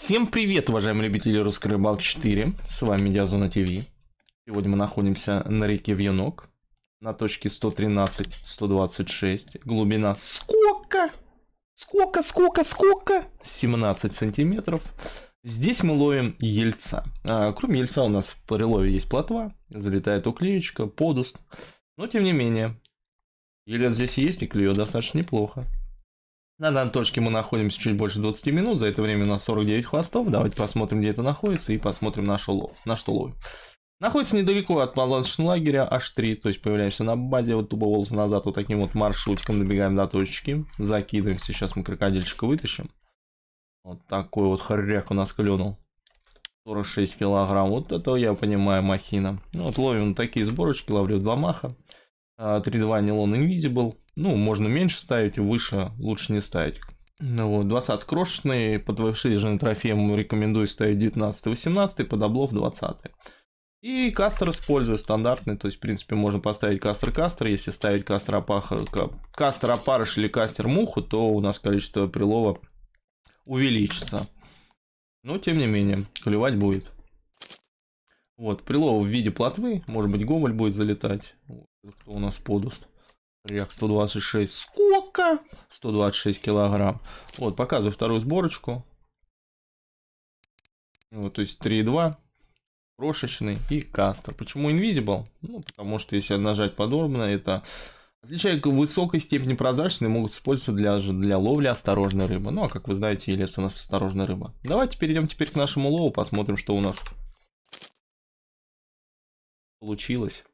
Всем привет, уважаемые любители русской рыбалки 4. С вами Диазона ТВ. Сегодня мы находимся на реке Вьюнок. На точке 113-126. Глубина сколько? Сколько, сколько, сколько? 17 сантиметров. Здесь мы ловим ельца. А, кроме ельца у нас в прилове есть плотва. Залетает уклеечка, подуст. Но тем не менее. Елец здесь есть и клюет достаточно неплохо. На данной точке мы находимся чуть больше 20 минут, за это время у нас 49 хвостов. Давайте посмотрим, где это находится и посмотрим нашу улов, на что ловим. Находится недалеко от палаточного лагеря H3, то есть появляемся на базе, вот тупо волосы назад, вот таким вот маршрутиком добегаем до точки, закидываем, сейчас мы крокодильчика вытащим. Вот такой вот хоряк у нас клюнул. 46 килограмм, вот этого я понимаю махина. Ну, вот ловим такие сборочки, ловлю два маха. 3-2 а, нейлон Invisible. Ну, можно меньше ставить, выше лучше не ставить. Ну вот, 20 крошечный, под же трофеем рекомендую ставить 19-18, под облов 20. И кастер использую стандартный, то есть, в принципе, можно поставить кастер-кастер, если ставить кастер-опаха, кастер-опарыш или кастер-муху, то у нас количество прилова увеличится. Но, тем не менее, клевать будет. Вот, прилов в виде плотвы, может быть, гомоль будет залетать. Кто у нас подост? Ряк 126. Сколько? 126 килограмм. Вот, показываю вторую сборочку. Вот, то есть 3,2. Крошечный и кастер. Почему Invisible? Ну, потому что если нажать подобно, это... Отличая к высокой степени прозрачности, могут использоваться для, для ловли осторожной рыбы. Ну, а как вы знаете, елец у нас осторожная рыба. Давайте перейдем теперь к нашему лову, посмотрим, что у нас получилось.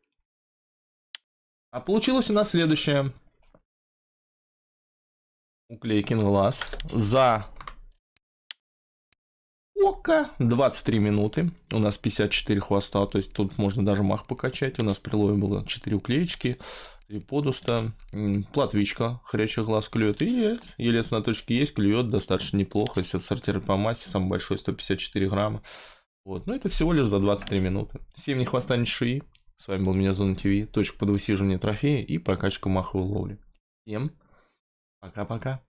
А получилось у нас следующее. Уклейкин глаз за Ока. 23 минуты. У нас 54 хвоста, то есть тут можно даже мах покачать. У нас прилой было 4 уклеечки, 3 подуста, платвичка, хрящий глаз клюет. И елец. елец на точке есть, клюет достаточно неплохо. Если отсортировать по массе, самый большой 154 грамма. Вот, но ну, это всего лишь за 23 минуты. Всем не хвоста не шуи. С вами был меня Зона ТВ, точка подвысиживания трофея и прокачка маховой ловли. Всем пока-пока.